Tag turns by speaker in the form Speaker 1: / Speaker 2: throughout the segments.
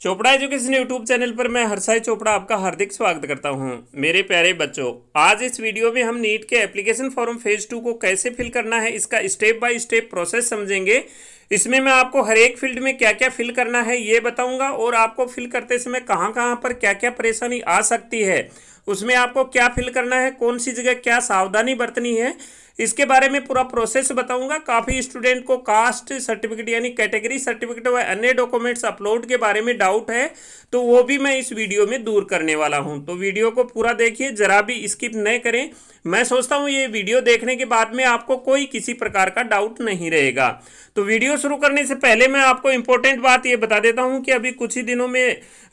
Speaker 1: Chopra education YouTube channel पर मैं हरसाई चोपड़ा आपका हार्दिक स्वागत करता हूं मेरे प्यारे बच्चों आज इस वीडियो में हम नीट के एप्लीकेशन फॉर्म फेज टू को कैसे फिल करना है इसका स्टेप बाय स्टेप प्रोसेस समझेंगे इसमें मैं आपको हर एक फील्ड में क्या क्या फिल करना है ये बताऊंगा और आपको फिल करते समय कहाँ कहाँ पर क्या क्या परेशानी आ सकती है उसमें आपको क्या फिल करना है कौन सी जगह क्या सावधानी बरतनी है इसके बारे में पूरा प्रोसेस बताऊंगा काफ़ी स्टूडेंट को कास्ट सर्टिफिकेट यानी कैटेगरी सर्टिफिकेट व अन्य डॉक्यूमेंट्स अपलोड के बारे में डाउट है तो वो भी मैं इस वीडियो में दूर करने वाला हूं तो वीडियो को पूरा देखिए ज़रा भी स्किप न करें मैं सोचता हूँ ये वीडियो देखने के बाद में आपको कोई किसी प्रकार का डाउट नहीं रहेगा तो वीडियो शुरू करने से पहले मैं आपको इंपॉर्टेंट बात ये बता देता हूं कि अभी कुछ ही दिनों में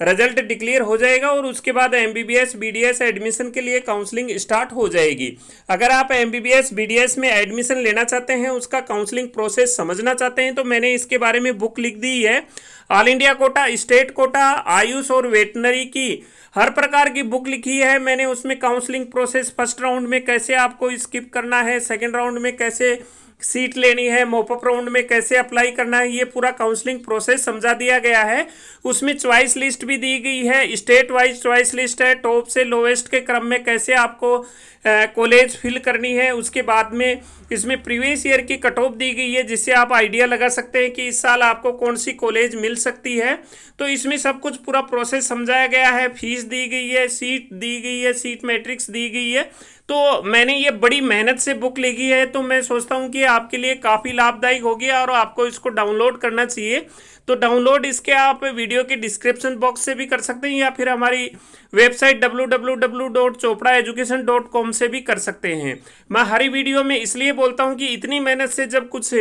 Speaker 1: रिजल्ट डिक्लेयर हो जाएगा और उसके बाद एम बी एडमिशन के लिए काउंसलिंग स्टार्ट हो जाएगी अगर आप एमबीबीएस बी बीडीएस में एडमिशन लेना चाहते हैं उसका काउंसलिंग प्रोसेस समझना चाहते हैं तो मैंने इसके बारे में बुक लिख दी है all India quota state quota AYUSH और वेटनरी की हर प्रकार की बुक लिखी है मैंने उसमें काउंसलिंग प्रोसेस फर्स्ट राउंड में कैसे आपको स्किप करना है सेकेंड राउंड में कैसे सीट लेनी है मोपअप राउंड में कैसे अप्लाई करना है ये पूरा काउंसलिंग प्रोसेस समझा दिया गया है उसमें च्वाइस लिस्ट भी दी गई है स्टेट वाइज च्वाइस लिस्ट है टॉप से लोवेस्ट के क्रम में कैसे आपको कॉलेज फिल करनी है उसके बाद में इसमें प्रीवियस ईयर की कट ऑफ दी गई है जिससे आप आइडिया लगा सकते हैं कि इस साल आपको कौन सी कॉलेज मिल सकती है तो इसमें सब कुछ पूरा प्रोसेस समझाया गया है फीस दी गई है सीट दी गई है सीट मैट्रिक्स दी गई है तो मैंने ये बड़ी मेहनत से बुक लिखी है तो मैं सोचता हूँ कि आपके लिए काफ़ी लाभदायक होगी और आपको इसको डाउनलोड करना चाहिए तो डाउनलोड इसके आप वीडियो के डिस्क्रिप्शन बॉक्स से भी कर सकते हैं या फिर हमारी website W W W dot Chopra education dot com से भी कर सकते हैं मैं हर वीडियो में इसलिए बोलता हूँ कि इतनी मेहनत से जब कुछ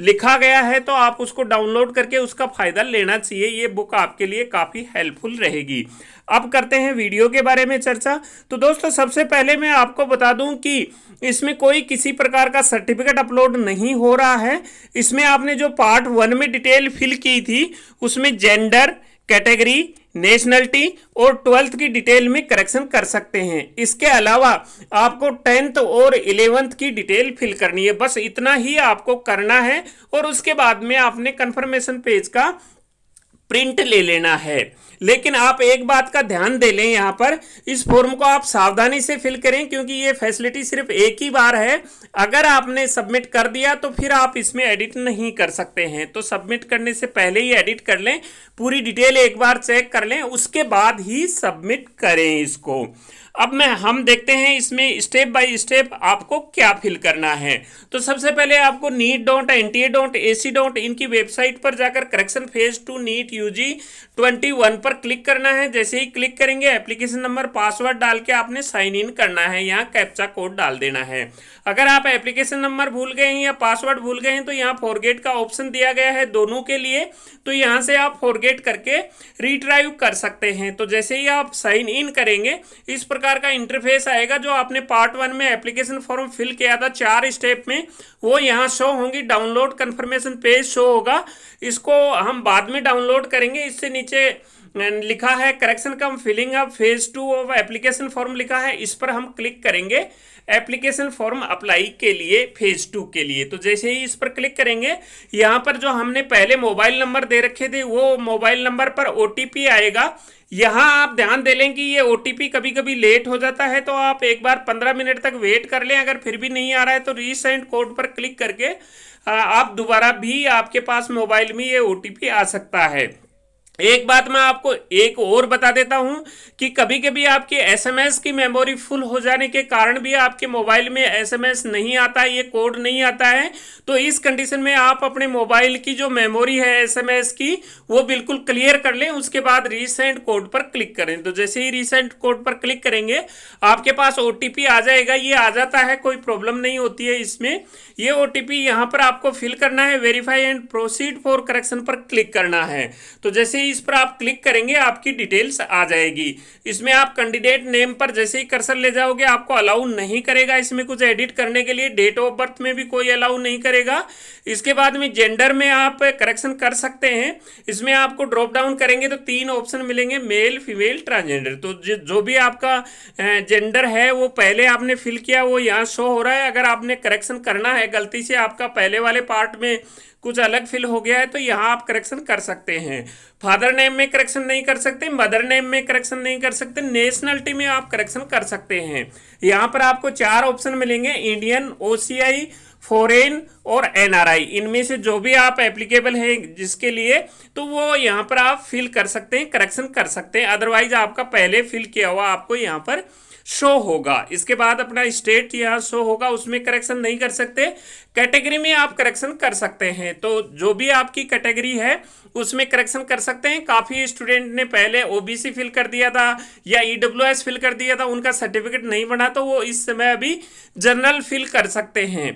Speaker 1: लिखा गया है तो आप उसको डाउनलोड करके उसका फ़ायदा लेना चाहिए ये बुक आपके लिए काफ़ी हेल्पफुल रहेगी अब करते हैं वीडियो के बारे में चर्चा तो दोस्तों सबसे पहले मैं आपको बता दूं कि इसमें कोई किसी प्रकार का सर्टिफिकेट अपलोड नहीं हो रहा है इसमें आपने जो पार्ट वन में डिटेल फिल की थी उसमें जेंडर कैटेगरी नेशनलिटी और ट्वेल्थ की डिटेल में करेक्शन कर सकते हैं इसके अलावा आपको टेंथ और इलेवेंथ की डिटेल फिल करनी है बस इतना ही आपको करना है और उसके बाद में आपने कन्फर्मेशन पेज का प्रिंट ले लेना है लेकिन आप एक बात का ध्यान दे लें यहाँ पर इस फॉर्म को आप सावधानी से फिल करें क्योंकि ये फैसिलिटी सिर्फ एक ही बार है अगर आपने सबमिट कर दिया तो फिर आप इसमें एडिट नहीं कर सकते हैं तो सबमिट करने से पहले ही एडिट कर लें पूरी डिटेल एक बार चेक कर लें उसके बाद ही सबमिट करें इसको अब मैं हम देखते हैं इसमें स्टेप बाय स्टेप आपको क्या फिल करना है तो सबसे पहले आपको NEET dot N T A dot A C dot इनकी वेबसाइट पर जाकर correction phase two NEET U G twenty one पर क्लिक करना है जैसे ही क्लिक करेंगे एप्लीकेशन नंबर पासवर्ड डाल के आपने साइन इन करना है यहाँ कैप्चा कोड डाल देना है अगर आप एप्लीकेशन नंबर भूल गए हैं या पासवर्ड भूल गए हैं तो यहाँ फॉरगेट का ऑप्शन दिया गया है दोनों के लिए तो यहाँ से आप फॉरगेट करके रिट्राइव कर सकते हैं तो जैसे ही आप साइन इन करेंगे इस पर प्रकार का इंटरफेस आएगा जो आपने पार्ट वन में एप्लीकेशन फॉर्म फिल किया था चार स्टेप में वो यहाँ शो होंगी डाउनलोड कन्फर्मेशन पेज शो होगा इसको हम बाद में डाउनलोड करेंगे इससे नीचे लिखा है correction cum filling up phase two of application form लिखा है इस पर हम क्लिक करेंगे एप्लीकेशन फॉर्म अप्लाई के लिए फेज टू के लिए तो जैसे ही इस पर क्लिक करेंगे यहाँ पर जो हमने पहले मोबाइल नंबर दे रखे थे वो मोबाइल नंबर पर ओ आएगा यहाँ आप ध्यान दे लें कि ये ओ कभी कभी लेट हो जाता है तो आप एक बार पंद्रह मिनट तक वेट कर लें अगर फिर भी नहीं आ रहा है तो रीसेंट कोड पर क्लिक करके आप दोबारा भी आपके पास मोबाइल में ये ओ आ सकता है एक बात मैं आपको एक और बता देता हूं कि कभी कभी आपके एसएमएस की मेमोरी फुल हो जाने के कारण भी आपके मोबाइल में एसएमएस नहीं आता ये कोड नहीं आता है तो इस कंडीशन में आप अपने मोबाइल की जो मेमोरी है एसएमएस की वो बिल्कुल क्लियर कर लें उसके बाद रिसेंट कोड पर क्लिक करें तो जैसे ही रिसेंट कोड पर क्लिक करेंगे आपके पास ओ आ जाएगा ये आ जाता है कोई प्रॉब्लम नहीं होती है इसमें ये ओ टी पर आपको फिल करना है verify and proceed for correction पर क्लिक करना है तो जैसे जैसे ही इस पर आप क्लिक करेंगे आपकी डिटेल्स आ जाएगी इसमें आप कैंडिडेट नेम पर जैसे ही कर्सर ले जाओगे आपको अलाउ नहीं करेगा इसमें कुछ एडिट करने के लिए डेट ऑफ बर्थ में भी कोई अलाउ नहीं करेगा इसके बाद में जेंडर में आप करेक्शन कर सकते हैं इसमें आपको ड्रॉप डाउन करेंगे तो तीन ऑप्शन मिलेंगे मेल फीमेल ट्रांसजेंडर तो जो भी आपका जेंडर है वो पहले आपने फिल किया वो यहाँ शो हो रहा है अगर आपने करेक्शन करना है गलती से आपका पहले वाले पार्ट में कुछ अलग फिल हो गया है तो यहाँ आप करेक्शन कर सकते हैं फादर नेम में करेक्शन नहीं कर सकते मदर नेम में करेक्शन नहीं कर सकते नेशनलिटी में आप करेक्शन कर सकते हैं यहाँ पर आपको चार ऑप्शन मिलेंगे इंडियन ओ फॉरेन और एनआरआई इनमें से जो भी आप एप्लीकेबल हैं जिसके लिए तो वो यहाँ पर आप फिल कर सकते हैं करेक्शन कर सकते हैं अदरवाइज आपका पहले फिल किया हुआ आपको यहाँ पर शो होगा इसके बाद अपना स्टेट यहाँ शो होगा उसमें करेक्शन नहीं कर सकते कैटेगरी में आप करेक्शन कर सकते हैं तो जो भी आपकी कैटेगरी है उसमें करेक्शन कर सकते हैं काफ़ी स्टूडेंट ने पहले ओबीसी फिल कर दिया था या ईडब्ल्यूएस e फिल कर दिया था उनका सर्टिफिकेट नहीं बना तो वो इस समय अभी जनरल फिल कर सकते हैं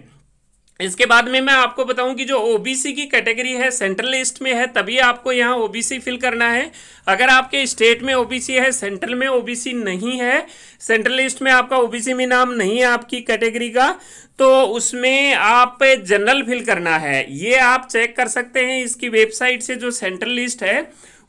Speaker 1: इसके बाद में मैं आपको बताऊं कि जो ओबीसी की कैटेगरी है सेंट्रल लिस्ट में है तभी आपको यहाँ ओबीसी फिल करना है अगर आपके स्टेट में ओबीसी है सेंट्रल में ओबीसी नहीं है सेंट्रल लिस्ट में आपका ओबीसी में नाम नहीं है आपकी कैटेगरी का तो उसमें आप जनरल फिल करना है ये आप चेक कर सकते हैं इसकी वेबसाइट से जो सेंट्रल लिस्ट है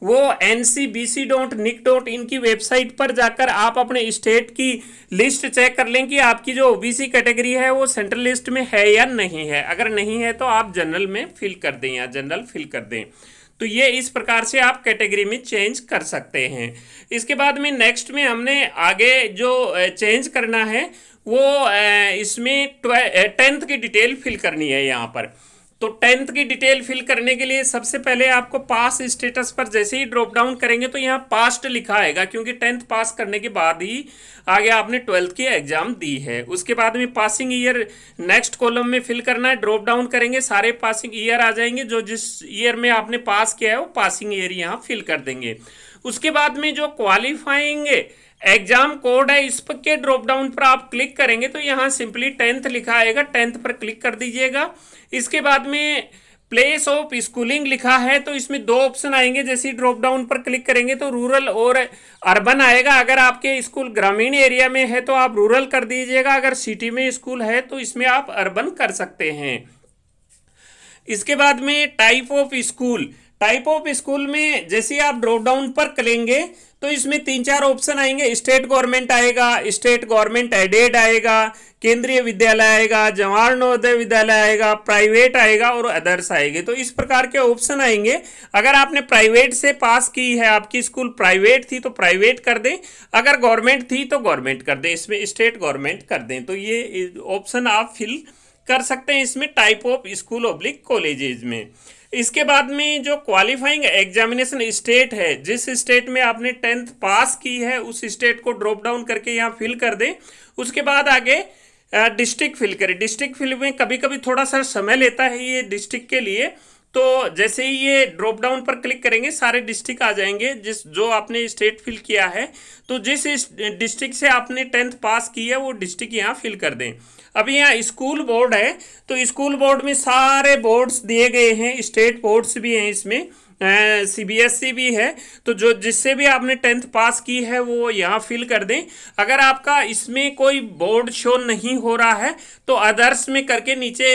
Speaker 1: वो N C B C dot nic dot in की वेबसाइट पर जाकर आप अपने स्टेट की लिस्ट चेक कर लें कि आपकी जो ओबीसी कैटेगरी है वो सेंट्रल लिस्ट में है या नहीं है अगर नहीं है तो आप जनरल में फिल कर दें या जनरल फिल कर दें तो ये इस प्रकार से आप कैटेगरी में चेंज कर सकते हैं इसके बाद में नेक्स्ट में हमने आगे जो चेंज करना है वो इसमें टेंथ की डिटेल फिल करनी है यहाँ पर तो टेंथ की डिटेल फिल करने के लिए सबसे पहले आपको पास स्टेटस पर जैसे ही ड्रॉप डाउन करेंगे तो यहाँ पास्ट लिखा आएगा क्योंकि टेंथ पास करने के बाद ही आगे आपने ट्वेल्थ की एग्जाम दी है उसके बाद में पासिंग ईयर नेक्स्ट कॉलम में फिल करना है ड्रॉप डाउन करेंगे सारे पासिंग ईयर आ जाएंगे जो जिस ईयर में आपने पास किया है वो पासिंग ईयर यहाँ फिल कर देंगे उसके बाद में जो क्वालिफाइंग एग्जाम कोड है इस पर के ड्रॉप डाउन पर आप क्लिक करेंगे तो यहाँ सिंपली टेंथ लिखा आएगा टेंथ पर क्लिक कर दीजिएगा इसके बाद में प्लेस ऑफ स्कूलिंग लिखा है तो इसमें दो ऑप्शन आएंगे जैसे ड्रॉप डाउन पर क्लिक करेंगे तो रूरल और अर्बन आएगा अगर आपके स्कूल ग्रामीण एरिया में है तो आप रूरल कर दीजिएगा अगर सिटी में स्कूल है तो इसमें आप अर्बन कर सकते हैं इसके बाद में type of school type of school में जैसे आप ड्रॉप डाउन पर करेंगे तो इसमें तीन चार ऑप्शन आएंगे स्टेट गवर्नमेंट आएगा स्टेट गवर्नमेंट एडेड आएगा केंद्रीय विद्यालय आएगा जवाहर नवोदय विद्यालय आएगा प्राइवेट आएगा और अदर्स आएंगे तो इस प्रकार के ऑप्शन आएंगे अगर आपने प्राइवेट से पास की है आपकी स्कूल प्राइवेट थी तो प्राइवेट कर दें अगर गवर्नमेंट थी तो गवर्नमेंट कर दें इसमें स्टेट गवर्नमेंट कर दें तो ये ऑप्शन आप फिल कर सकते हैं इसमें टाइप ऑफ स्कूल ऑब्लिक कॉलेजेज में इसके बाद में जो क्वालिफाइंग एग्जामिनेशन स्टेट है जिस स्टेट में आपने टेंथ पास की है उस स्टेट को ड्रॉप डाउन करके यहाँ फिल कर दें उसके बाद आगे डिस्ट्रिक्ट फिल करें डिस्ट्रिक्ट फिल में कभी कभी थोड़ा सा समय लेता है ये डिस्ट्रिक्ट के लिए तो जैसे ही ये ड्रॉप डाउन पर क्लिक करेंगे सारे डिस्ट्रिक्ट आ जाएंगे जिस जो आपने स्टेट फिल किया है तो जिस डिस्ट्रिक्ट से आपने टेंथ पास की है वो डिस्ट्रिक्ट यहाँ फिल कर दें अभी यहाँ स्कूल बोर्ड है तो स्कूल बोर्ड में सारे बोर्ड्स दिए गए हैं स्टेट बोर्ड्स भी हैं इसमें सी बी एस ई भी है तो जो जिससे भी आपने टेंथ पास की है वो यहाँ फिल कर दें अगर आपका इसमें कोई बोर्ड शो नहीं हो रहा है तो अदर्स में करके नीचे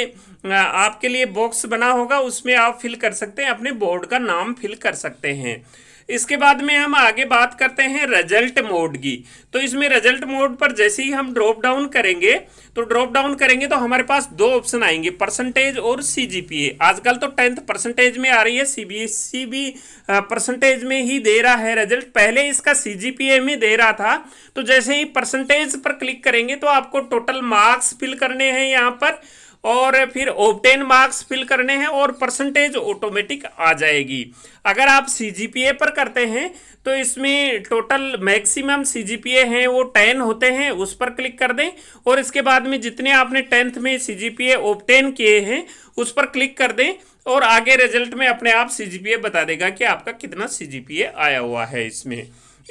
Speaker 1: आपके लिए बॉक्स बना होगा उसमें आप फिल कर सकते हैं अपने बोर्ड का नाम फिल कर सकते हैं इसके बाद में हम आगे बात करते हैं रिजल्ट मोड की तो इसमें रिजल्ट मोड पर जैसे ही हम ड्रॉप डाउन करेंगे तो ड्रॉप डाउन करेंगे तो हमारे पास दो ऑप्शन आएंगे परसेंटेज और सीजीपीए आजकल तो टेंथ परसेंटेज में आ रही है सीबीएसई भी परसेंटेज में ही दे रहा है रिजल्ट पहले इसका सीजीपीए में दे रहा था तो जैसे ही परसेंटेज पर क्लिक करेंगे तो आपको टोटल मार्क्स फिल करने हैं यहाँ पर और फिर ओपटेन मार्क्स फिल करने हैं और परसेंटेज ऑटोमेटिक आ जाएगी अगर आप सी पर करते हैं तो इसमें total maximum C G P A हैं वो टेन होते हैं उस पर क्लिक कर दें और इसके बाद में जितने आपने टेंथ में सी जी पी ए ओपटेन किए हैं उस पर क्लिक कर दें और आगे रिजल्ट में अपने आप सी जी पी ए बता देगा कि आपका कितना सी जी पी ए आया हुआ है इसमें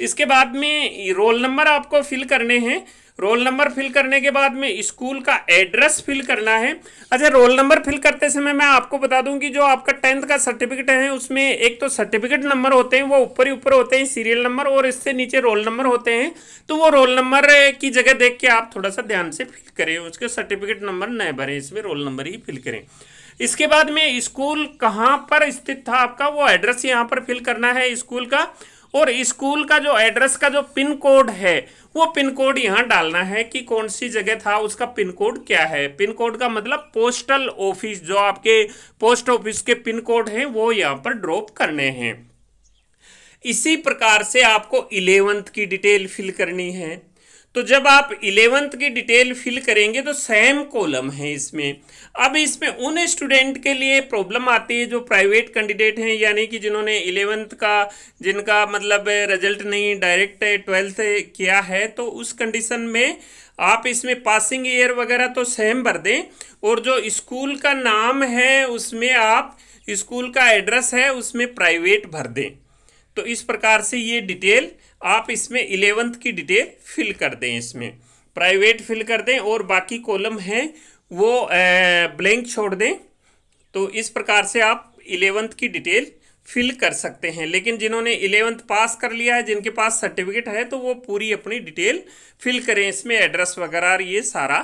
Speaker 1: इसके बाद में रोल नंबर आपको फिल करने हैं रोल नंबर फिल करने के बाद में स्कूल का एड्रेस फिल करना है अच्छा रोल नंबर फिल करते समय मैं आपको बता दूं कि जो आपका टेंथ का सर्टिफिकेट है उसमें एक तो सर्टिफिकेट नंबर होते हैं वो ऊपर ही ऊपर होते हैं सीरियल नंबर और इससे नीचे रोल नंबर होते हैं तो वो रोल नंबर की जगह देख के आप थोड़ा सा ध्यान से फिल करें उसके सर्टिफिकेट नंबर न भरें इसमें रोल नंबर ही फिल करें इसके बाद में स्कूल कहाँ पर स्थित था आपका वो एड्रेस यहाँ पर फिल करना है स्कूल का और स्कूल का जो एड्रेस का जो पिन कोड है वो पिन कोड यहाँ डालना है कि कौन सी जगह था उसका पिन कोड क्या है पिन कोड का मतलब पोस्टल ऑफिस जो आपके पोस्ट ऑफिस के पिन कोड हैं वो यहाँ पर ड्रॉप करने हैं इसी प्रकार से आपको इलेवंथ की डिटेल फिल करनी है तो जब आप इलेवेंथ की डिटेल फिल करेंगे तो सेम कॉलम है इसमें अब इसमें उन स्टूडेंट के लिए प्रॉब्लम आती है जो प्राइवेट कैंडिडेट हैं यानी कि जिन्होंने इलेवंथ का जिनका मतलब रिजल्ट नहीं डायरेक्ट ट्वेल्थ किया है तो उस कंडीशन में आप इसमें पासिंग ईयर वगैरह तो सेम भर दें और जो स्कूल का नाम है उसमें आप स्कूल का एड्रेस है उसमें प्राइवेट भर दें तो इस प्रकार से ये डिटेल आप इसमें इलेवंथ की डिटेल फिल कर दें इसमें प्राइवेट फिल कर दें और बाकी कॉलम हैं वो ब्लैंक छोड़ दें तो इस प्रकार से आप इलेवंथ की डिटेल फिल कर सकते हैं लेकिन जिन्होंने इलेवंथ पास कर लिया है जिनके पास सर्टिफिकेट है तो वो पूरी अपनी डिटेल फिल करें इसमें एड्रेस वगैरह ये सारा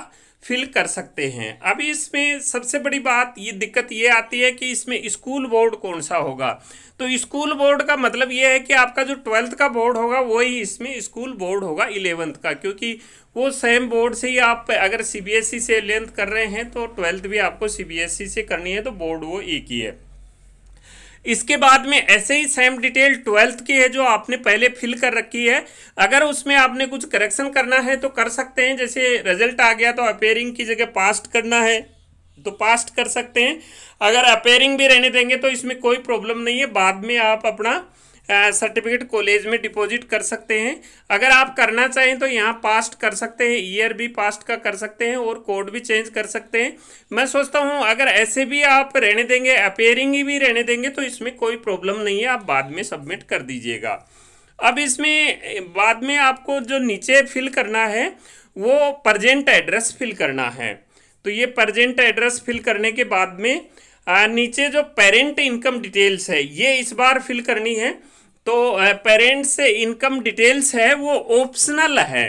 Speaker 1: फिल कर सकते हैं अब इसमें सबसे बड़ी बात ये दिक्कत ये आती है कि इसमें स्कूल बोर्ड कौन सा होगा तो स्कूल बोर्ड का मतलब ये है कि आपका जो ट्वेल्थ का बोर्ड होगा वही इसमें स्कूल बोर्ड होगा इलेवंथ का क्योंकि वो सेम बोर्ड से ही आप अगर सी e से इलेवेंथ कर रहे हैं तो ट्वेल्थ भी आपको सी e से करनी है तो बोर्ड वो एक ही है इसके बाद में ऐसे ही सेम डिटेल ट्वेल्थ की है जो आपने पहले फिल कर रखी है अगर उसमें आपने कुछ करेक्शन करना है तो कर सकते हैं जैसे रिजल्ट आ गया तो अपेयरिंग की जगह पास्ट करना है तो पास्ट कर सकते हैं अगर अपेयरिंग भी रहने देंगे तो इसमें कोई प्रॉब्लम नहीं है बाद में आप अपना सर्टिफिकेट कॉलेज में डिपॉजिट कर सकते हैं अगर आप करना चाहें तो यहाँ पास्ट कर सकते हैं ईयर भी पास्ट का कर सकते हैं और कोड भी चेंज कर सकते हैं मैं सोचता हूँ अगर ऐसे भी आप रहने देंगे अपेयरिंग ही भी रहने देंगे तो इसमें कोई प्रॉब्लम नहीं है आप बाद में सबमिट कर दीजिएगा अब इसमें बाद में आपको जो नीचे फिल करना है वो प्रजेंट एड्रेस फिल करना है तो ये प्रजेंट एड्रेस फिल करने के बाद में नीचे जो पेरेंट इनकम डिटेल्स है ये इस बार फिल करनी है तो पेरेंट्स से इनकम डिटेल्स है वो ऑप्शनल है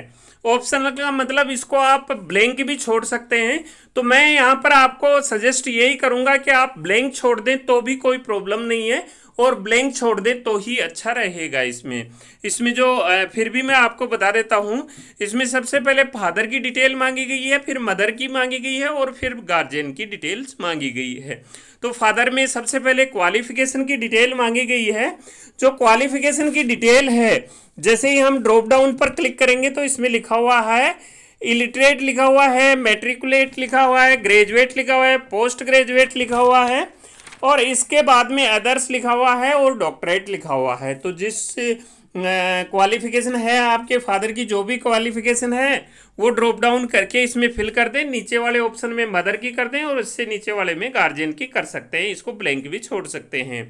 Speaker 1: ऑप्शनल का मतलब इसको आप ब्लैंक भी छोड़ सकते हैं तो मैं यहाँ पर आपको सजेस्ट यही करूँगा कि आप ब्लैंक छोड़ दें तो भी कोई प्रॉब्लम नहीं है और ब्लैंक छोड़ दे तो ही अच्छा रहेगा इसमें इसमें जो फिर भी मैं आपको बता देता हूँ इसमें सबसे पहले फादर की डिटेल मांगी गई है फिर मदर की मांगी गई है और फिर गार्जियन की डिटेल्स मांगी गई है तो फादर में सबसे पहले क्वालिफिकेशन की डिटेल मांगी गई है जो क्वालिफिकेशन की डिटेल है जैसे ही हम ड्रॉप डाउन पर क्लिक करेंगे तो इसमें लिखा हुआ है इलिटरेट लिखा हुआ है मेट्रिकुलेट लिखा हुआ है ग्रेजुएट लिखा हुआ है पोस्ट ग्रेजुएट लिखा हुआ है और इसके बाद में अदर्स लिखा हुआ है और डॉक्टरेट लिखा हुआ है तो जिस क्वालिफिकेशन है आपके फादर की जो भी क्वालिफिकेशन है वो ड्रॉप डाउन करके इसमें फिल कर दें नीचे वाले ऑप्शन में मदर की कर दें और इससे नीचे वाले में गार्जियन की कर सकते हैं इसको ब्लैंक भी छोड़ सकते हैं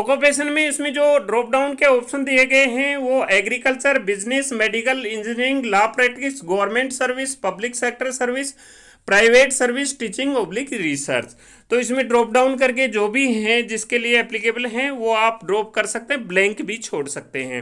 Speaker 1: ऑक्यूपेशन में इसमें जो ड्रॉप डाउन के ऑप्शन दिए गए हैं वो agriculture business medical engineering law practice government service public sector service private service teaching oblique research तो इसमें ड्रॉप डाउन करके जो भी हैं जिसके लिए एप्लीकेबल हैं वो आप ड्रॉप कर सकते हैं ब्लैंक भी छोड़ सकते हैं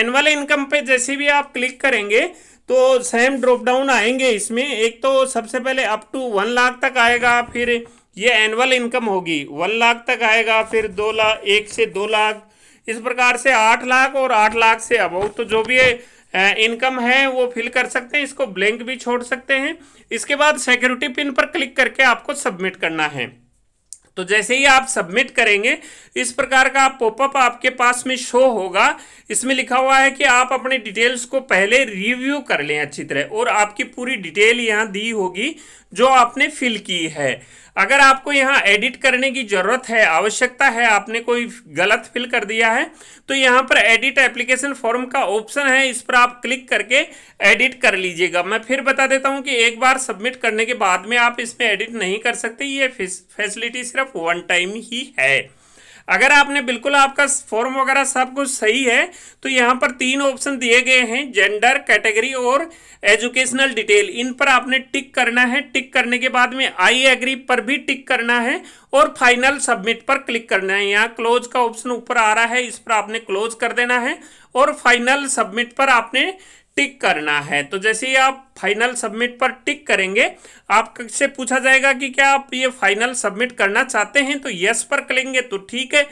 Speaker 1: एनुअल इनकम पे जैसे भी आप क्लिक करेंगे तो सेम ड्रॉप डाउन आएंगे इसमें एक तो सबसे पहले अप टू वन लाख तक आएगा फिर ये एनुअल इनकम होगी वन लाख तक आएगा फिर दो लाख एक से दो लाख इस प्रकार से आठ लाख और आठ लाख से अब तो जो भी है इनकम है वो फिल कर सकते हैं इसको ब्लैंक भी छोड़ सकते हैं इसके बाद सिक्योरिटी पिन पर क्लिक करके आपको सबमिट करना है तो जैसे ही आप सबमिट करेंगे इस प्रकार का पॉपअप आपके पास में शो होगा इसमें लिखा हुआ है कि आप अपने डिटेल्स को पहले रिव्यू कर लें अच्छी तरह और आपकी पूरी डिटेल यहाँ दी होगी जो आपने फिल की है अगर आपको यहाँ एडिट करने की ज़रूरत है आवश्यकता है आपने कोई गलत फिल कर दिया है तो यहाँ पर एडिट एप्लीकेशन फॉर्म का ऑप्शन है इस पर आप क्लिक करके एडिट कर लीजिएगा मैं फिर बता देता हूँ कि एक बार सबमिट करने के बाद में आप इसमें एडिट नहीं कर सकते ये फैसिलिटी सिर्फ वन टाइम ही है अगर आपने बिल्कुल आपका फॉर्म वगैरह सब कुछ सही है तो यहाँ पर तीन ऑप्शन दिए गए हैं जेंडर कैटेगरी और एजुकेशनल डिटेल इन पर आपने टिक करना है टिक करने के बाद में आई एग्री पर भी टिक करना है और फाइनल सबमिट पर क्लिक करना है यहाँ क्लोज का ऑप्शन ऊपर आ रहा है इस पर आपने क्लोज कर देना है और फाइनल सबमिट पर आपने टिक करना है तो जैसे ही आप फाइनल सबमिट पर टिक करेंगे आपसे पूछा जाएगा कि क्या आप ये फाइनल सबमिट करना चाहते हैं तो यस पर करेंगे तो ठीक है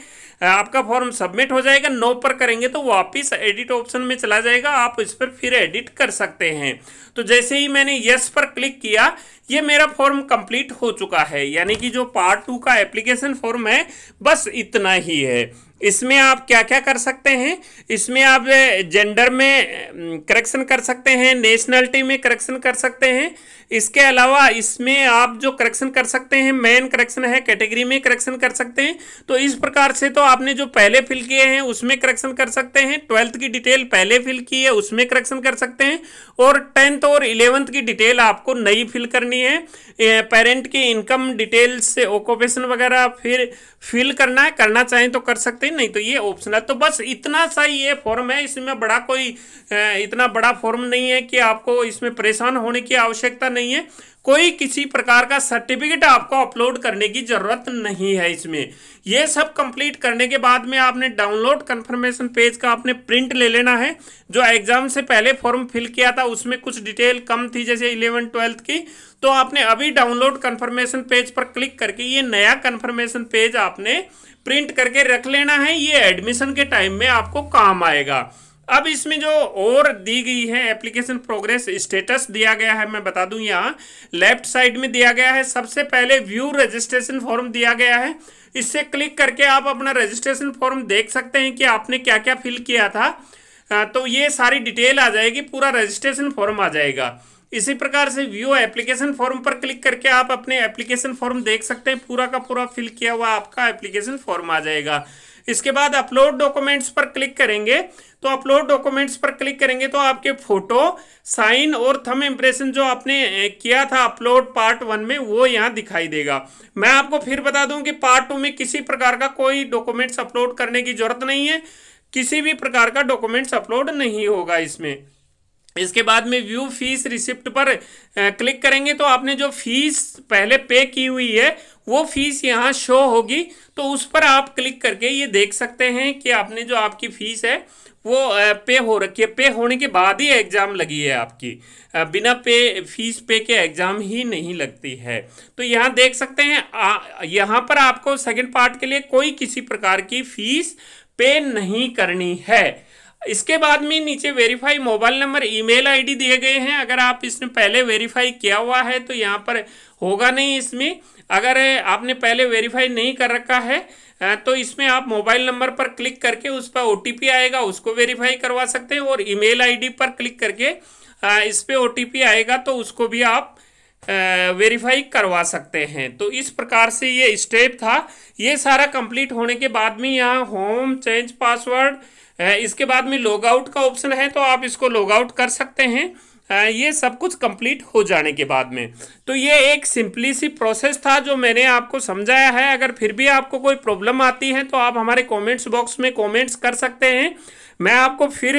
Speaker 1: आपका फॉर्म सबमिट हो जाएगा नो पर करेंगे तो वापस एडिट ऑप्शन में चला जाएगा आप इस पर फिर एडिट कर सकते हैं तो जैसे ही मैंने यस पर क्लिक किया ये मेरा फॉर्म कंप्लीट हो चुका है यानी कि जो पार्ट टू का एप्लीकेशन फॉर्म है बस इतना ही है इसमें आप क्या क्या कर सकते हैं इसमें आप जेंडर में करेक्शन कर सकते हैं नेशनलिटी में करेक्शन कर सकते हैं इसके अलावा इसमें आप जो करेक्शन कर सकते हैं मेन करेक्शन है कैटेगरी में करेक्शन कर सकते हैं तो इस प्रकार से तो आपने जो पहले फिल किए हैं उसमें करेक्शन कर सकते हैं ट्वेल्थ की डिटेल पहले फिल की है उसमें करेक्शन कर सकते हैं और टेंथ और इलेवंथ की डिटेल आपको नई फिल करनी है पेरेंट की इनकम डिटेल्स ऑक्यूपेशन वगैरह फिर फिल करना है करना चाहें तो कर सकते हैं नहीं तो ये ऑप्शन है तो बस इतना सा ये फॉर्म है इसमें बड़ा कोई इतना बड़ा फॉर्म नहीं है कि आपको इसमें परेशान होने की आवश्यकता नहीं है कोई किसी प्रकार का सर्टिफिकेट आपको अपलोड करने की ज़रूरत नहीं है इसमें ये सब कंप्लीट करने के बाद में आपने डाउनलोड कंफर्मेशन पेज का आपने प्रिंट ले लेना है जो एग्ज़ाम से पहले फॉर्म फिल किया था उसमें कुछ डिटेल कम थी जैसे इलेवन ट्वेल्थ की तो आपने अभी डाउनलोड कंफर्मेशन पेज पर क्लिक करके ये नया कंफर्मेशन पेज आपने प्रिंट करके रख लेना है ये एडमिशन के टाइम में आपको काम आएगा अब इसमें जो और दी गई है एप्लीकेशन प्रोग्रेस स्टेटस दिया गया है मैं बता दूं यहाँ लेफ्ट साइड में दिया गया है सबसे पहले व्यू रजिस्ट्रेशन फॉर्म दिया गया है इससे क्लिक करके आप अपना रजिस्ट्रेशन फॉर्म देख सकते हैं कि आपने क्या क्या फिल किया था तो ये सारी डिटेल आ जाएगी पूरा रजिस्ट्रेशन फॉर्म आ जाएगा इसी प्रकार से व्यू एप्लीकेशन फॉर्म पर क्लिक करके आप अपने एप्लीकेशन फॉर्म देख सकते हैं पूरा का पूरा फिल किया हुआ आपका एप्लीकेशन फॉर्म आ जाएगा इसके बाद अपलोड डॉक्यूमेंट्स पर क्लिक करेंगे तो अपलोड डॉक्यूमेंट्स पर क्लिक करेंगे तो आपके फोटो साइन और थम इम्प्रेशन जो आपने किया था अपलोड पार्ट वन में वो यहाँ दिखाई देगा मैं आपको फिर बता दूं कि पार्ट टू में किसी प्रकार का कोई डॉक्यूमेंट्स अपलोड करने की जरूरत नहीं है किसी भी प्रकार का डॉक्यूमेंट्स अपलोड नहीं होगा इसमें इसके बाद में व्यू फीस रिसिप्ट पर क्लिक करेंगे तो आपने जो फीस पहले पे की हुई है वो फीस यहाँ शो होगी तो उस पर आप क्लिक करके ये देख सकते हैं कि आपने जो आपकी फ़ीस है वो पे हो रखी है पे होने के बाद ही एग्ज़ाम लगी है आपकी बिना पे फीस पे के एग्ज़ाम ही नहीं लगती है तो यहाँ देख सकते हैं यहाँ पर आपको सेकंड पार्ट के लिए कोई किसी प्रकार की फ़ीस पे नहीं करनी है इसके बाद में नीचे verify mobile number email ID दिए गए हैं अगर आप इसने पहले वेरीफाई किया हुआ है तो यहाँ पर होगा नहीं इसमें अगर आपने पहले वेरीफाई नहीं कर रखा है तो इसमें आप मोबाइल नंबर पर क्लिक करके उस पर ओ आएगा उसको वेरीफाई करवा सकते हैं और ईमेल आईडी पर क्लिक करके इस पर ओ आएगा तो उसको भी आप वेरीफाई करवा सकते हैं तो इस प्रकार से ये स्टेप था ये सारा कंप्लीट होने के बाद में यहाँ होम चेंज पासवर्ड इसके बाद में लॉग आउट का ऑप्शन है तो आप इसको लॉग आउट कर सकते हैं ये सब कुछ कंप्लीट हो जाने के बाद में तो ये एक सिंपली सी प्रोसेस था जो मैंने आपको समझाया है अगर फिर भी आपको कोई प्रॉब्लम आती है तो आप हमारे कमेंट्स बॉक्स में कमेंट्स कर सकते हैं मैं आपको फिर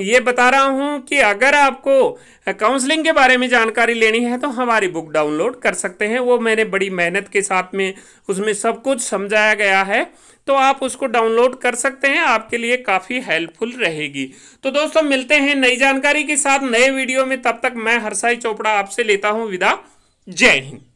Speaker 1: ये बता रहा हूँ कि अगर आपको काउंसलिंग के बारे में जानकारी लेनी है तो हमारी बुक डाउनलोड कर सकते हैं वो मैंने बड़ी मेहनत के साथ में उसमें सब कुछ समझाया गया है तो आप उसको डाउनलोड कर सकते हैं आपके लिए काफ़ी हेल्पफुल रहेगी तो दोस्तों मिलते हैं नई जानकारी के साथ नए वीडियो में तब तक मैं हरसाई चोपड़ा आपसे लेता हूँ विदा जय हिंद